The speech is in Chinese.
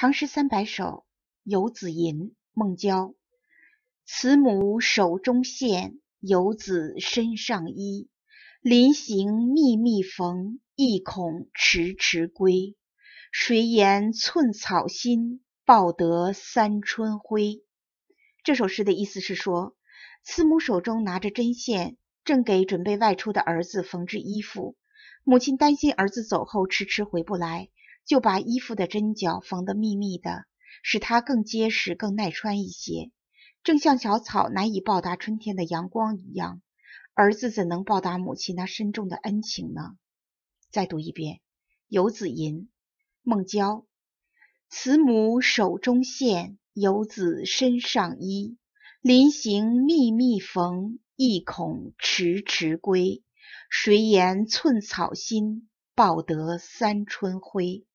《唐诗三百首·游子吟》孟郊：慈母手中线，游子身上衣。临行密密缝，意恐迟迟归。谁言寸草心，报得三春晖。这首诗的意思是说，慈母手中拿着针线，正给准备外出的儿子缝制衣服。母亲担心儿子走后迟迟回不来。就把衣服的针脚缝得密密的，使它更结实、更耐穿一些。正像小草难以报答春天的阳光一样，儿子怎能报答母亲那深重的恩情呢？再读一遍《游子吟》。孟郊：慈母手中线，游子身上衣。临行密密缝，意恐迟迟归。谁言寸草心，报得三春晖？